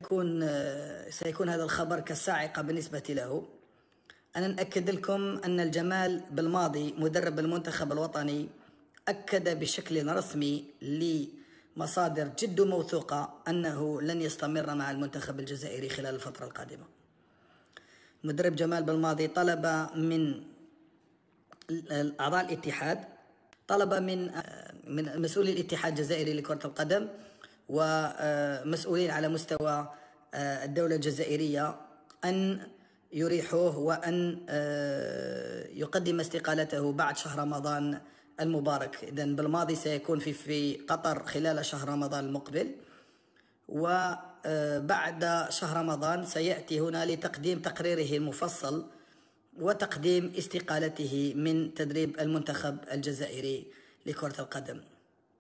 سيكون سيكون هذا الخبر كالصاعقة بالنسبة له أنا نأكد لكم أن الجمال بالماضي مدرب المنتخب الوطني أكد بشكل رسمي لمصادر جد موثوقة أنه لن يستمر مع المنتخب الجزائري خلال الفترة القادمة مدرب جمال بالماضي طلب من أعضاء الاتحاد طلب من آه، من مسؤولي الاتحاد الجزائري لكرة القدم ومسؤولين على مستوى آه، الدولة الجزائرية أن يريحوه وأن آه، يقدم استقالته بعد شهر رمضان المبارك إذا بالماضي سيكون في في قطر خلال شهر رمضان المقبل وبعد آه، شهر رمضان سيأتي هنا لتقديم تقريره المفصل وتقديم استقالته من تدريب المنتخب الجزائري لكرة القدم